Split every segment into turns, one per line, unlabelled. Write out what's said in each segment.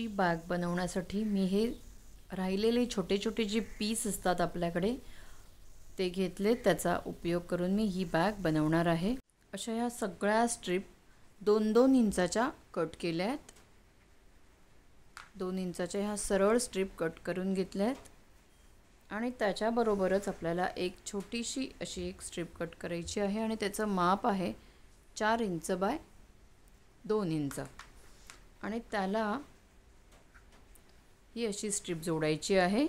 ही bag बनवण्यासाठी मी हे राहिलेले छोटे छोटे जे पीस असतात आपल्याकडे ते घेतले त्याचा उपयोग करून मी ही बॅग बनवणार आहे अशा ह्या सगळ्या स्ट्रीप दोन दोन इंचाच्या कट केल्या आहेत दोन इंचाच्या ह्या सरळ स्ट्रीप कट करून घेतल्या आहेत आणि त्याच्याबरोबरच आपल्याला एक छोटीशी अशी एक स्ट्रीप कट करायची आहे आणि त्याचं माप आहे चार इंच बाय दोन इंच आणि त्याला ही अशी स्ट्रीप जोडायची आहे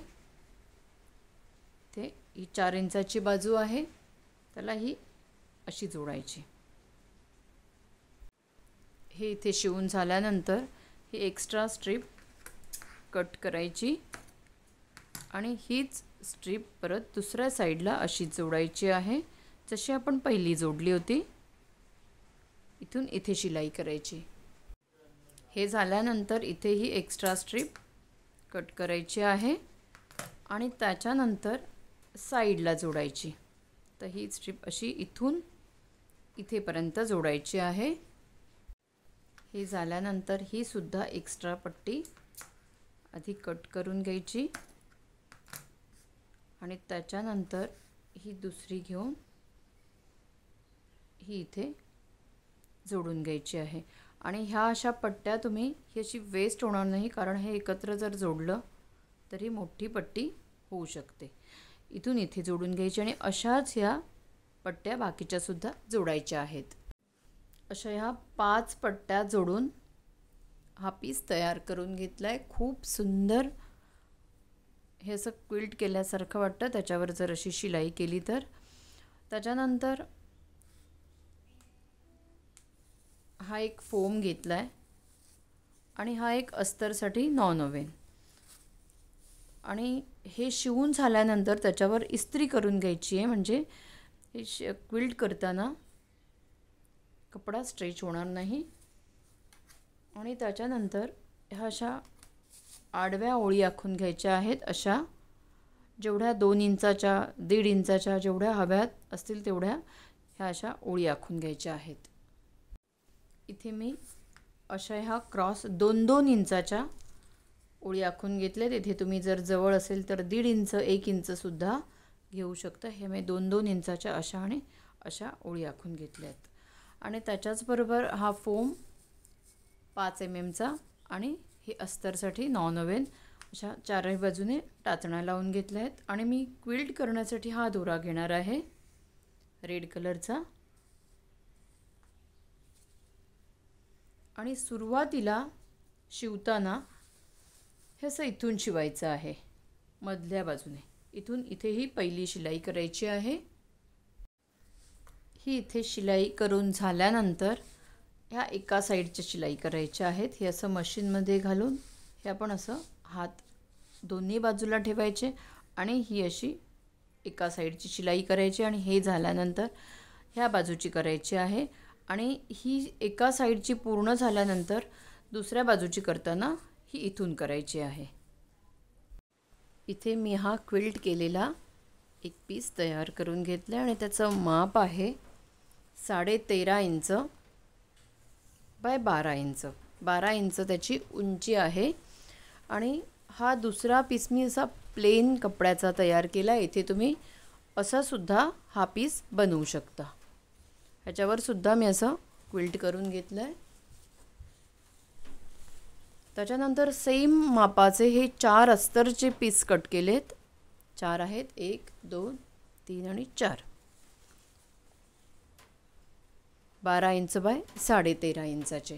ते ही चार इंचाची बाजू आहे त्याला ही अशी जोडायची हे इथे शिवून झाल्यानंतर ही एक्स्ट्रा स्ट्रीप कट करायची आणि हीच स्ट्रीप परत दुसऱ्या साईडला अशी जोडायची आहे जशी आपण पहिली जोडली होती इथून इथे शिलाई करायची हे झाल्यानंतर इथे ही एक्स्ट्रा स्ट्रीप कट करायची आहे आणि त्याच्यानंतर साईडला जोडायची तर ही स्ट्रीप अशी इथून इथेपर्यंत जोडायची आहे हे झाल्यानंतर ही सुद्धा एक्स्ट्रा पट्टी आधी कट करून घ्यायची आणि त्याच्यानंतर ही दुसरी घेऊन ही इथे जोडून घ्यायची आहे आणि ह्या अशा पट्ट्या तुम्ही ही अशी वेस्ट होणार नाही कारण हे एकत्र जर जोडलं तर ही मोठी पट्टी होऊ शकते इथून इथे जोडून घ्यायची आणि अशाच ह्या पट्ट्या बाकीच्यासुद्धा जोडायच्या आहेत अशा ह्या पाच पट्ट्या जोडून हा पीस तयार करून घेतला आहे खूप सुंदर हे असं क्विल्ट केल्यासारखं वाटतं त्याच्यावर जर अशी शिलाई केली तर त्याच्यानंतर हा एक फोम घेतला आहे आणि हा एक अस्तरसाठी नॉन ओवेन आणि हे शिवून झाल्यानंतर त्याच्यावर इस्त्री करून घ्यायची आहे म्हणजे हे श क्विल्ट करताना कपडा स्ट्रेच होणार नाही आणि त्याच्यानंतर ह्या अशा आडव्या ओळी आखून घ्यायच्या आहेत अशा जेवढ्या दोन इंचाच्या दीड इंचाच्या जेवढ्या हव्यात असतील तेवढ्या ह्या अशा ओळी आखून घ्यायच्या आहेत इथे मी अशा ह्या क्रॉस दोन दोन इंचाच्या ओळी आखून घेतल्या इथे तुम्ही जर जवळ असेल तर दीड इंच एक इंचसुद्धा घेऊ शकता हे मी दोन दोन इंचाच्या अशा आणि अशा ओळी आखून आहेत आणि त्याच्याचबरोबर हा फोम पाच एम एमचा आणि हे अस्तरसाठी नॉन ओवेन अशा चारही बाजूने टाचण्या लावून घेतल्या आहेत आणि मी क्विल्ट करण्यासाठी हा दोरा घेणार आहे रेड कलरचा आणि सुरुवातीला शिवताना हे असं इथून शिवायचं आहे मधल्या बाजूने इथून इथे ही पहिली शिलाई करायची आहे ही इथे शिलाई करून झाल्यानंतर ह्या एका साईडच्या शिलाई करायच्या आहेत हे असं मशीनमध्ये घालून हे आपण असं हात दोन्ही बाजूला ठेवायचे आणि ही अशी एका साईडची शिलाई करायची आणि हे झाल्यानंतर ह्या बाजूची करायची आहे आणि ही एका साईडची पूर्ण झाल्यानंतर दुसऱ्या बाजूची करताना ही इथून करायची आहे इथे मी हा क्विल्ट केलेला एक पीस तयार करून घेतला आणि त्याचं माप आहे तेरा इंच बाय बारा इंच बारा इंच त्याची उंची आहे आणि हा दुसरा पीस मी असा प्लेन कपड्याचा तयार केला इथे तुम्ही असासुद्धा हा पीस बनवू शकता ह्याच्यावर सुद्धा मी असं क्विल्ट करून घेतलं आहे त्याच्यानंतर सेम मापाचे हे चार अस्तरचे पीस कट केलेत चार आहेत एक दोन तीन आणि चार बारा इंच बाय साडेतेरा इंचाचे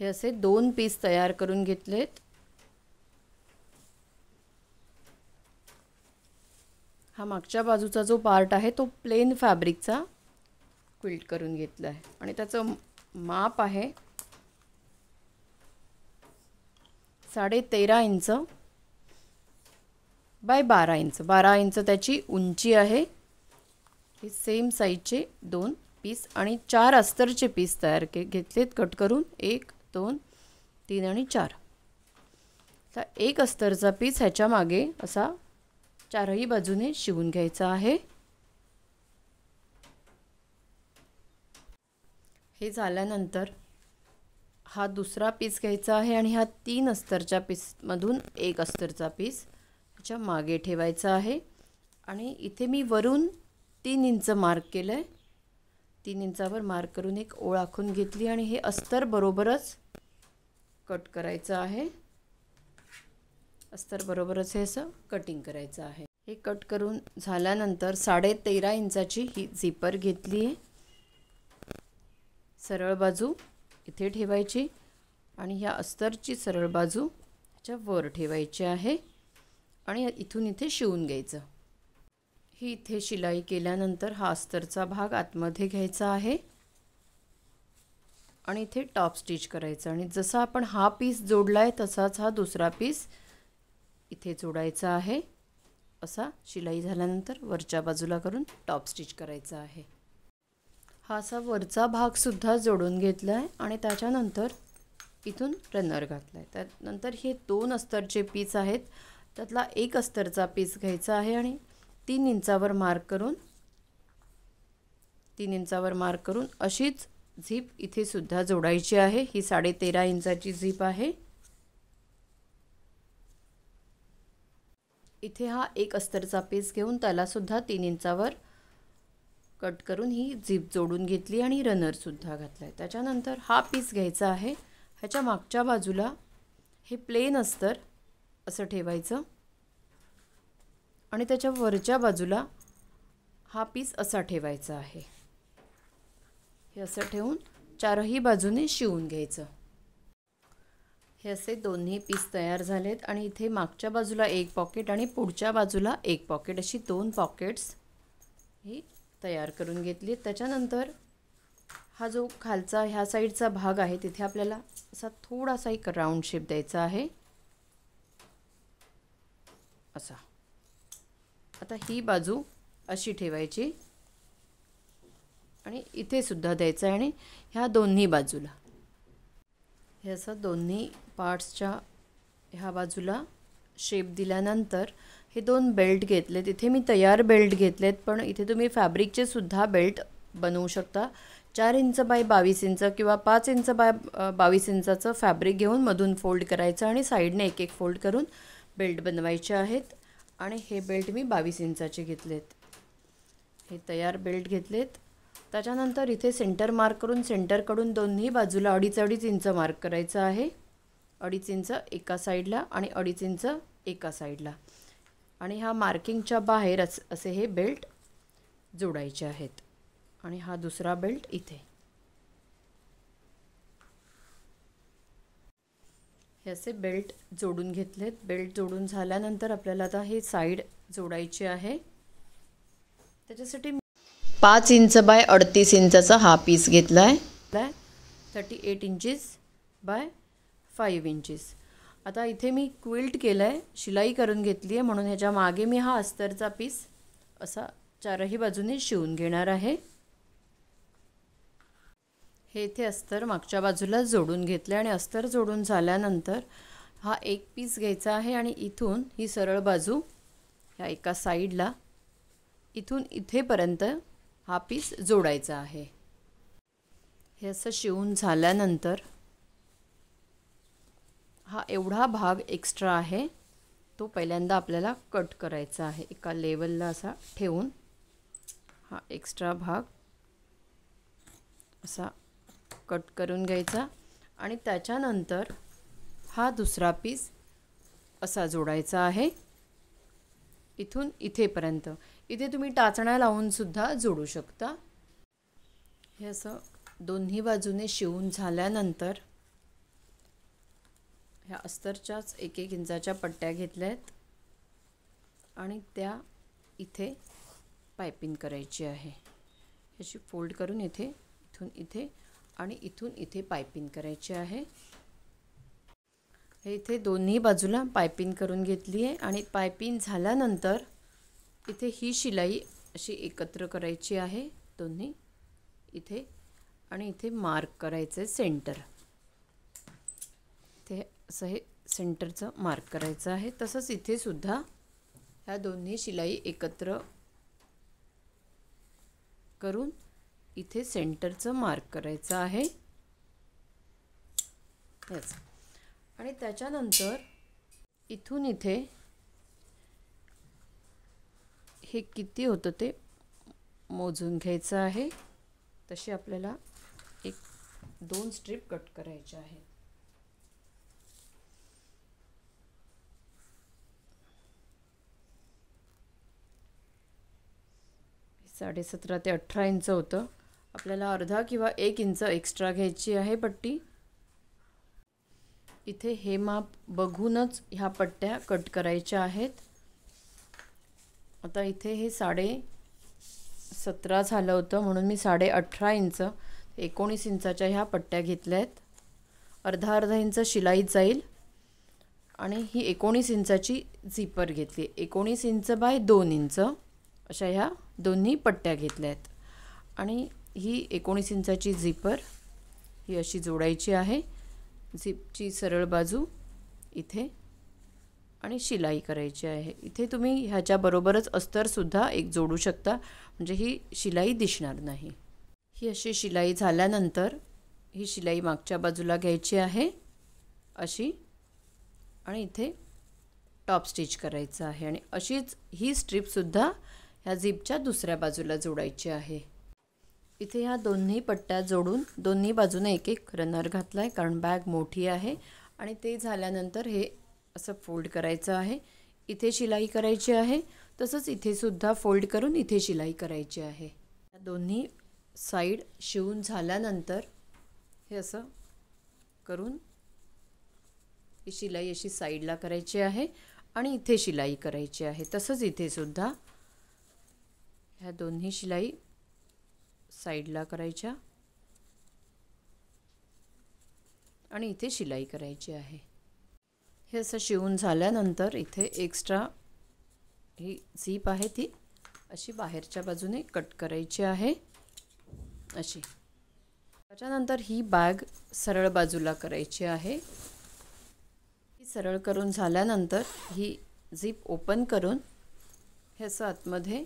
हे असे दोन पीस तयार करून घेतलेत हा मागच्या बाजूचा जो पार्ट आहे तो प्लेन फॅब्रिकचा क्विल्ट करून घेतलं आहे आणि त्याचं माप आहे साडे तेरा इंच बाय बारा इंच बारा इंच त्याची उंची आहे हे सेम साईजचे दोन पीस आणि चार अस्तरचे पीस तयार के घेतलेत कट करून एक दोन तीन आणि चार तर एक अस्तरचा पीस ह्याच्या मागे असा चारही बाजूने शिवून घ्यायचा आहे हे झाल्यानंतर हा दुसरा पीस घ्यायचा आहे आणि हा तीन अस्तरच्या पीसमधून एक अस्तरचा पीस ह्याच्या मागे ठेवायचा आहे आणि इथे मी वरून तीन इंच मार्क केलं आहे तीन इंचावर मार्क करून एक ओळ आखून घेतली आणि हे अस्तर बरोबरच कट करायचं आहे अस्तर बरोबरच हे असं कटिंग करायचं आहे हे कट करून झाल्यानंतर साडे तेरा इंचाची ही झिपर घेतली आहे सरळ बाजू इथे ठेवायची आणि ह्या अस्तरची सरळ बाजू ह्याच्या वर ठेवायची आहे आणि इथून इथे शिवून घ्यायचं ही इथे शिलाई केल्यानंतर हा अस्तरचा भाग आतमध्ये घ्यायचा आहे आणि इथे टॉप स्टिच करायचं आणि जसा आपण हा पीस जोडला आहे तसाच हा दुसरा पीस इथे जोडायचा आहे असा शिलाई झाल्यानंतर वरच्या बाजूला करून टॉप स्टिच करायचा आहे हा असा वरचा भागसुद्धा जोडून घेतला आहे आणि त्याच्यानंतर इथून रनर घातला आहे त्यानंतर हे दोन अस्तरचे पीस आहेत त्यातला एक अस्तरचा पीस घ्यायचा आहे आणि तीन इंचावर मार्क करून तीन इंचावर मार्क करून अशीच झीप इथे सुद्धा जोडायची आहे ही तेरा इंचाची झीप आहे इथे हा एक अस्तरचा पीस घेऊन त्याला सुद्धा तीन इंचावर कट करून ही झीप जोडून घेतली आणि रनरसुद्धा घातला आहे त्याच्यानंतर हा पीस घ्यायचा आहे ह्याच्या मागच्या बाजूला हे प्लेन अस्तर असं ठेवायचं आणि त्याच्या वरच्या बाजूला हा पीस असा ठेवायचा आहे हे असं ठेवून चारही बाजूने शिवून घ्यायचं हे असे दोन्ही पीस तयार झालेत आणि इथे मागच्या बाजूला एक पॉकेट आणि पुढच्या बाजूला एक पॉकेट अशी दोन पॉकेट्स ही तयार करून घेतली त्याच्यानंतर हा जो खालचा ह्या साईडचा भाग आहे तिथे आपल्याला असा थोडासा एक राऊंड शेप द्यायचा आहे असा आता ही बाजू अशी ठेवायची आणि इथे सुद्धा द्यायचं आहे आणि ह्या दोन्ही बाजूला हे असं दोन्ही पार्ट्सच्या ह्या बाजूला शेप दिल्यानंतर हे दोन बेल्ट घेतले इथे मी तयार बेल्ट घेतलेत पण इथे तुम्ही फॅब्रिकचे सुद्धा बेल्ट बनवू शकता चार इंच बाय बावीस इंच किंवा पाच इंच बाय बावीस इंचाचं फॅब्रिक घेऊन मधून फोल्ड करायचं आणि साईडने एक एक फोल्ड करून बेल्ट बनवायचे आहेत आणि हे बेल्ट मी बावीस इंचाचे घेतलेत हे तयार बेल्ट घेतलेत त्याच्यानंतर इथे सेंटर मार्क करून सेंटरकडून दोन्ही बाजूला अडीच अडीच इंच मार्क करायचं आहे अडीच इंच एका साईडला आणि अडीच इंच एका साईडला आणि हा मार्किंगच्या बाहेरच असे हे बेल्ट जोडायचे आहेत आणि हा दुसरा बेल्ट इथे हे असे बेल्ट जोडून घेतलेत बेल्ट जोडून झाल्यानंतर आपल्याला आता हे साईड जोडायची आहे त्याच्यासाठी पाच इंच बाय अडतीस इंचाचा हा पीस घेतला आहे thirty eight inches by five inches आता इथे मी क्विल्ट केलं आहे शिलाई करून घेतली आहे म्हणून ह्याच्या मागे मी हा अस्तरचा पीस असा चारही बाजूने शिवून घेणार आहे हे इथे अस्तर मागच्या बाजूला जोडून घेतलं आणि अस्तर जोडून झाल्यानंतर हा एक पीस घ्यायचा आहे आणि इथून ही सरळ बाजू ह्या एका साईडला इथून इथेपर्यंत हा पीस जोडायचा आहे हे असं शिवून झाल्यानंतर हा एवढा भाग एक्स्ट्रा आहे तो पहिल्यांदा आपल्याला कट करायचा आहे एका लेवलला असा ठेवून हा एक्स्ट्रा भाग असा कट करून घ्यायचा आणि त्याच्यानंतर हा दुसरा पीस असा जोडायचा आहे इथून इथेपर्यंत इथे तुम्ही टाचण्या लावूनसुद्धा जोडू शकता हे असं दोन्ही बाजूने शिवून झाल्यानंतर ह्या अस्तरच्याच एक एक इंचाच्या पट्ट्या घेतल्या आहेत आणि त्या इथे पायपिंग करायची आहे ह्याची फोल्ड करून इथे इथून इथे आणि इथून इथे पायपिंग करायची आहे हे इथे दोन्ही बाजूला पायपिंग करून घेतली आहे आणि पायपिंग झाल्यानंतर इथे ही शिलाई अशी एकत्र करायची आहे दोन्ही इथे आणि इथे मार्क करायचं आहे सेंटर असं हे सेंटरचं मार्क करायचं आहे तसंच इथेसुद्धा ह्या दोन्ही शिलाई एकत्र करून इथे सेंटरचं मार्क करायचं आहे आणि त्याच्यानंतर इथून इथे हे किती होतं ते मोजून घ्यायचं आहे तशी आपल्याला एक दोन स्ट्रीप कट करायच्या आहेत साडेसतरा ते अठरा इंच होतं आपल्याला अर्धा किंवा एक इंच एक्स्ट्रा घ्यायची आहे पट्टी इथे हे माप बघूनच ह्या पट्ट्या कट करायच्या आहेत आता इथे हे साडे सतरा झालं होतं म्हणून मी साडे अठरा इंच एकोणीस इंचाच्या ह्या पट्ट्या घेतल्या आहेत अर्धा अर्धा इंच शिलाई जाईल आणि ही एकोणीस इंचाची झिपर घेतली एकोणीस इंच बाय दोन इंच अशा ह्या दोन्ही पट्ट्या घेतल्या आहेत आणि ही एकोणीस इंचाची झिपर ही अशी जोडायची आहे झिपची सरळ बाजू इथे आणि शिलाई करायची आहे इथे तुम्ही ह्याच्याबरोबरच अस्तरसुद्धा एक जोडू शकता म्हणजे ही शिलाई दिसणार नाही ही अशी शिलाई झाल्यानंतर ही शिलाई मागच्या बाजूला घ्यायची आहे अशी आणि इथे टॉप स्टिच करायचं आहे आणि अशीच ही स्ट्रीपसुद्धा ह्या झीपच्या दुसऱ्या बाजूला जोडायची आहे इथे ह्या दोन्ही पट्ट्या जोडून दोन्ही बाजूने एक एक रनर घातला आहे कारण बॅग मोठी आहे आणि ते झाल्यानंतर हे असं फोल्ड करायचं आहे इथे शिलाई करायची आहे तसंच इथेसुद्धा फोल्ड करून इथे शिलाई करायची आहे या दोन्ही साईड शिवून झाल्यानंतर हे असं करून ही शिलाई अशी साईडला करायची आहे आणि इथे शिलाई करायची आहे तसंच इथेसुद्धा ह्या दोन्ही शिलाई साईडला करायच्या आणि इथे शिलाई करायची आहे हे असं शिवून झाल्यानंतर इथे एक्स्ट्रा ही झीप आहे ती अशी बाहेरच्या बाजूने कट करायची आहे अशी त्याच्यानंतर ही बॅग सरळ बाजूला करायची आहे ही सरळ करून झाल्यानंतर ही झीप ओपन करून हे असं आतमध्ये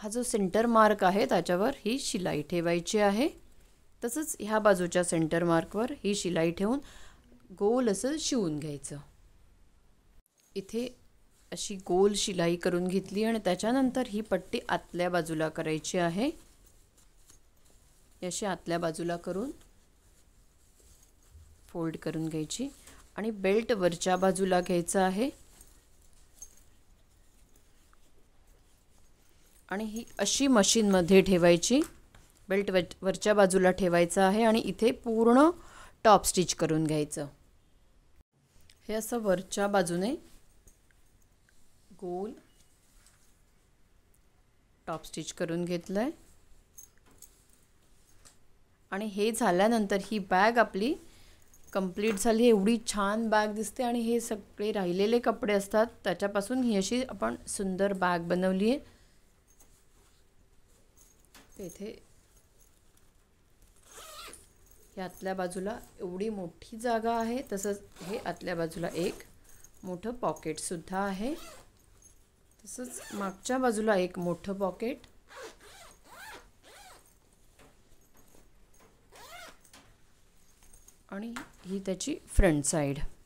हा जो सेंटर मार्क आहे त्याच्यावर ही शिलाई ठेवायची आहे तसंच ह्या बाजूच्या सेंटर मार्कवर ही शिलाई ठेवून गोल असं शिवून घ्यायचं इथे अशी गोल शिलाई करून घेतली आणि त्याच्यानंतर ही पट्टी आतल्या बाजूला करायची आहे अशी आतल्या बाजूला करून फोल्ड करून घ्यायची आणि बेल्ट वरच्या बाजूला घ्यायचं आहे आणि ही अशी मशीनमध्ये ठेवायची बेल्ट वरच्या बाजूला ठेवायचं आहे आणि इथे पूर्ण टॉप स्टिच करून घ्यायचं हे असं वरच्या बाजूने गोल टॉप स्टिच करून घेतलं आहे आणि हे झाल्यानंतर ही बॅग आपली कंप्लीट झाली एवढी छान बॅग दिसते आणि हे सगळे राहिलेले कपडे असतात त्याच्यापासून ही अशी आपण सुंदर बॅग बनवली आहे येथे यातल्या आतल्या बाजूला एवढी मोठी जागा आहे तसंच हे आतल्या बाजूला एक मोठं पॉकेटसुद्धा आहे तसंच मागच्या बाजूला एक मोठं पॉकेट आणि ही त्याची फ्रंट साईड